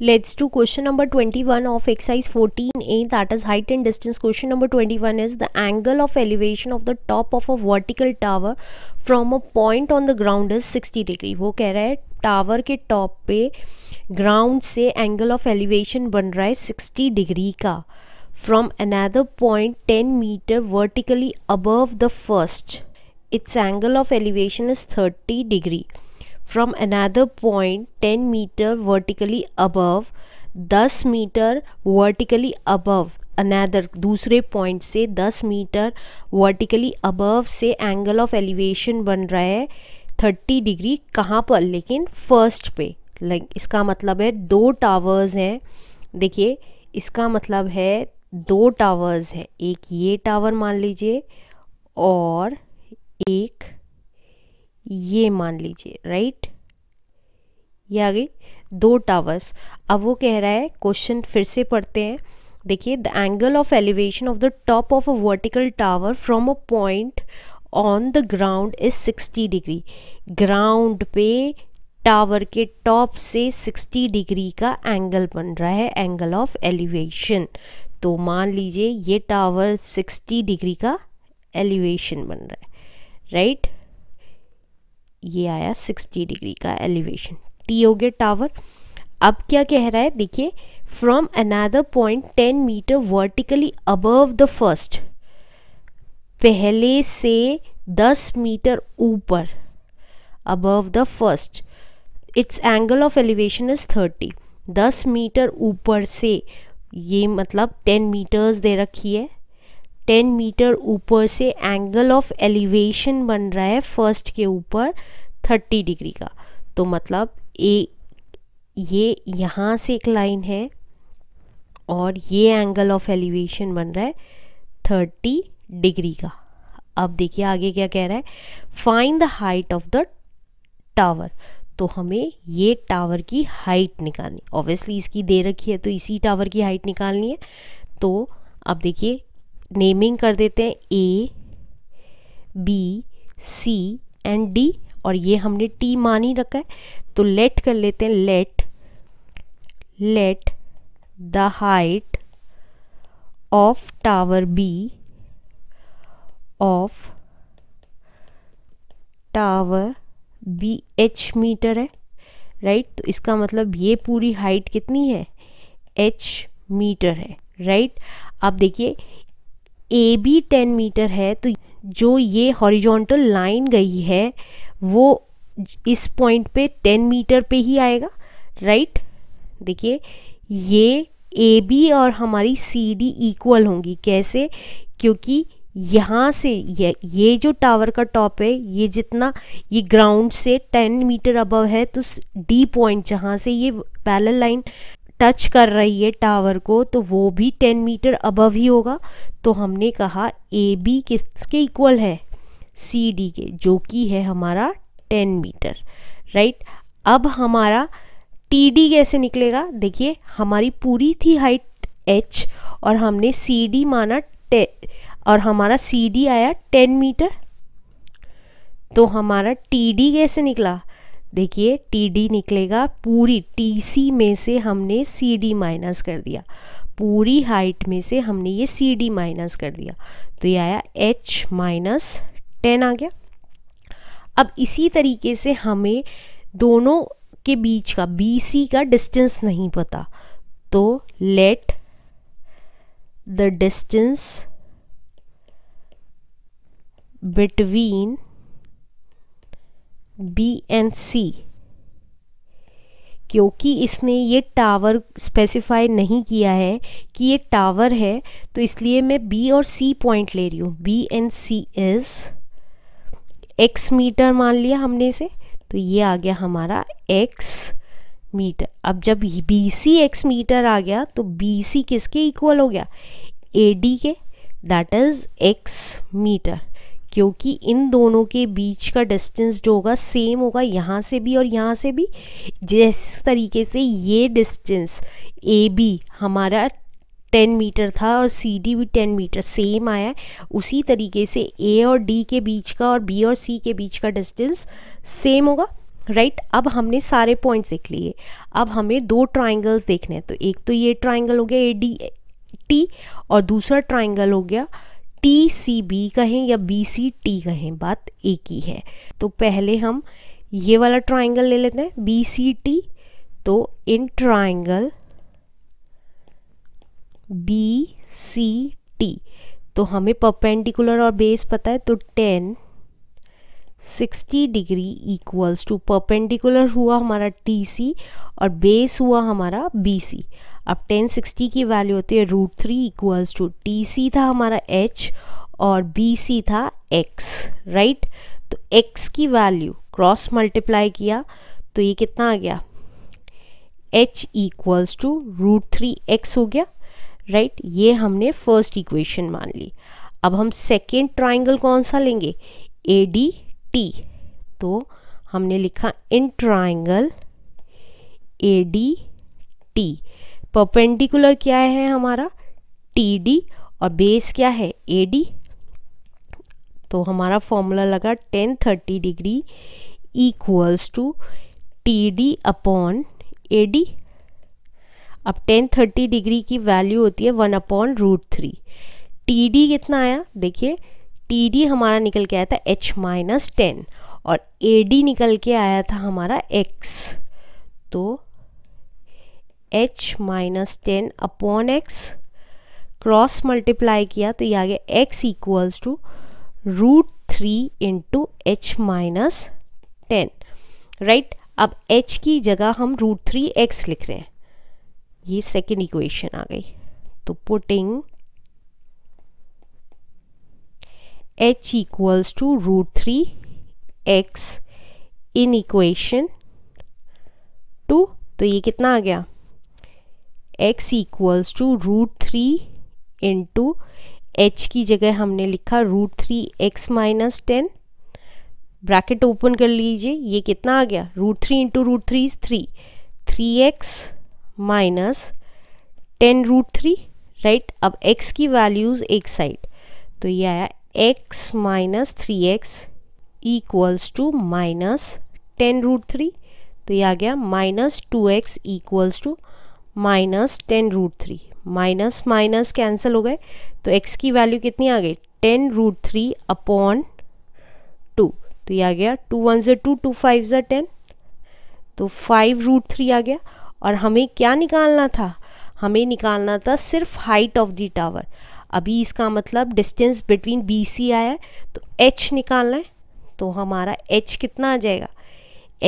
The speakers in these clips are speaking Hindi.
Let's do question number 21 of exercise 14a that is height and distance question number 21 is the angle of elevation of the top of a vertical tower from a point on the ground is 60 degree वो कह रहा है टावर के टॉप पे ग्राउंड से एंगल ऑफ एलिवेशन बन रहा है 60 degree का From another 10 meter vertically above the first, its angle of elevation is 30 degree. from another point 10 meter vertically above 10 meter vertically above अनादर दूसरे पॉइंट से 10 मीटर वर्टिकली अबव से एंगल ऑफ एलिवेशन बन रहा है 30 डिग्री कहाँ पर लेकिन फर्स्ट पे लाइक इसका मतलब है दो टावर्स हैं देखिए इसका मतलब है दो टावर्स हैं एक ये टावर मान लीजिए और एक ये मान लीजिए राइट ये आ गई दो टावर्स अब वो कह रहा है क्वेश्चन फिर से पढ़ते हैं देखिए the angle of elevation of the top of a vertical tower from a point on the ground is 60 degree ground पे टावर के टॉप से 60 डिग्री का एंगल बन रहा है एंगल ऑफ एलिवेशन तो मान लीजिए ये टावर 60 डिग्री का एलिवेशन बन रहा है राइट right? ये आया 60 डिग्री का एलिवेशन टी हो गया टावर अब क्या कह रहा है देखिए from another point ten metre vertically above the first पहले से दस मीटर ऊपर above the first it's angle of elevation is thirty दस मीटर ऊपर से ये मतलब टेन मीटर्स दे रखी है टेन मीटर ऊपर से एंगल ऑफ एलिवेशन बन रहा है फर्स्ट के ऊपर थर्टी डिग्री का तो मतलब ए ये यहाँ से एक लाइन है और ये एंगल ऑफ एलिवेशन बन रहा है थर्टी डिग्री का अब देखिए आगे क्या कह रहा है find the height of the tower तो हमें ये टावर की हाइट निकालनी ऑब्वियसली इसकी दे रखी है तो इसी टावर की हाइट निकालनी है तो अब देखिए नेमिंग कर देते हैं A B C and D और ये हमने टी मान ही रखा है तो लेट कर लेते हैं let let the height of tower B of tower B H metre है राइट right? तो इसका मतलब ये पूरी हाइट कितनी है एच मीटर है राइट right? आप देखिए ए बी टेन मीटर है तो जो ये हॉरिजॉन्टल लाइन गई है वो इस पॉइंट पे टेन मीटर पे ही आएगा राइट देखिए ये ए बी और हमारी सी डी इक्वल होंगी कैसे क्योंकि यहाँ से ये ये जो टावर का टॉप है ये जितना ये ग्राउंड से टेन मीटर अबव है तो डी पॉइंट जहाँ से ये पैरल लाइन टच कर रही है टावर को तो वो भी टेन मीटर अबव ही होगा तो हमने कहा ए बी किसके इक्वल है सी डी के जो कि है हमारा टेन मीटर राइट अब हमारा टी डी कैसे निकलेगा देखिए हमारी पूरी थी हाइट एच और हमने सी डी माना टे और हमारा सी डी आया टेन मीटर तो हमारा टी डी कैसे निकला देखिए टी डी निकलेगा पूरी टी सी में से हमने सी डी माइनस कर दिया पूरी हाइट में से हमने ये सी डी माइनस कर दिया तो ये आया एच माइनस टेन आ गया अब इसी तरीके से हमें दोनों के बीच का बी सी का डिस्टेंस नहीं पता तो let the distance between B and C क्योंकि इसने ये टावर स्पेसिफाई नहीं किया है कि ये टावर है तो इसलिए मैं बी और सी पॉइंट ले रही हूँ B and C is X metre मान लिया हमने इसे तो ये आ गया हमारा एक्स मीटर अब जब बी सी एक्स मीटर आ गया तो बी सी किसके इक्वल हो गया ए डी के दैट इज़ एक्स मीटर क्योंकि इन दोनों के बीच का डिस्टेंस जो होगा सेम होगा यहाँ से भी और यहाँ से भी जिस तरीके से ये डिस्टेंस ए बी हमारा टेन मीटर था और सी डी भी टेन मीटर सेम आया है उसी तरीके से ए और डी के बीच का और बी और सी के बीच का डिस्टेंस सेम होगा राइट right? अब हमने सारे पॉइंट्स देख लिए अब हमें दो ट्राइंगल्स देखने हैं तो एक तो ये ट्राइंगल हो गया ए डी टी और दूसरा ट्राइंगल हो गया टी सी बी कहें या बी सी टी कहें बात एक ही है तो पहले हम ये वाला ट्राइंगल ले लेते हैं बी सी टी तो in triangle B C T तो हमें परपेंडिकुलर और बेस पता है तो tan 60 degree equals to perpendicular हुआ हमारा टी सी और बेस हुआ हमारा बी सी अब 1060 की वैल्यू होती है root three equals to T C था हमारा एच और बी सी था एक्स राइट तो एक्स की वैल्यू क्रॉस मल्टीप्लाई किया तो ये कितना आ गया H equals to root three X हो गया राइट right? ये हमने फर्स्ट इक्वेशन मान ली अब हम सेकेंड ट्राइंगल कौन सा लेंगे ए डी टी तो हमने लिखा in triangle A D T perpendicular क्या है हमारा टी डी और बेस क्या है ए डी तो हमारा फॉर्मूला लगा tan thirty degree equals to T D upon A D अब टेन थर्टी डिग्री की वैल्यू होती है one upon root three T D कितना आया देखिए टी डी हमारा निकल के आया था एच माइनस टेन और ए डी निकल के आया था हमारा एक्स तो H minus ten upon X cross multiply किया तो ये आ गया X equals to root three into H minus ten right अब एच की जगह हम रूट थ्री एक्स लिख रहे हैं ये सेकेंड इक्वेशन आ गई तो putting h equals to root 3 x in equation two तो ये कितना आ गया x equals to root three into H की जगह हमने लिखा root three X minus ten bracket open कर लीजिए ये कितना आ गया root three into root three is three three X minus ten root three right अब एक्स की वैल्यूज़ एक साइड तो ये आया x minus three x equals to minus ten root three तो ये आ गया minus two X equals to minus ten root three minus minus cancel हो गए तो x की वैल्यू कितनी आ गई ten root three upon two तो ये आ गया टू वन जो टू टू फाइव जर टेन तो फाइव रूट थ्री आ गया और हमें क्या निकालना था हमें निकालना था सिर्फ हाइट ऑफ दी टावर अभी इसका मतलब डिस्टेंस बिटवीन बी सी आया है तो एच निकालना है तो हमारा एच कितना आ जाएगा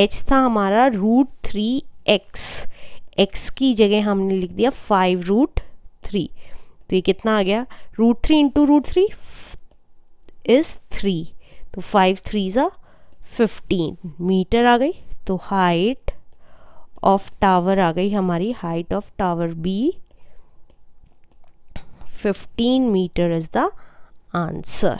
एच था हमारा रूट थ्री एक्स एक्स की जगह हमने लिख दिया फाइव रूट थ्री तो ये कितना आ गया root three into root three is three तो फाइव थ्री ज़ा फिफ्टीन मीटर आ गई तो हाइट ऑफ टावर आ गई हमारी height of tower B 15 meter is the answer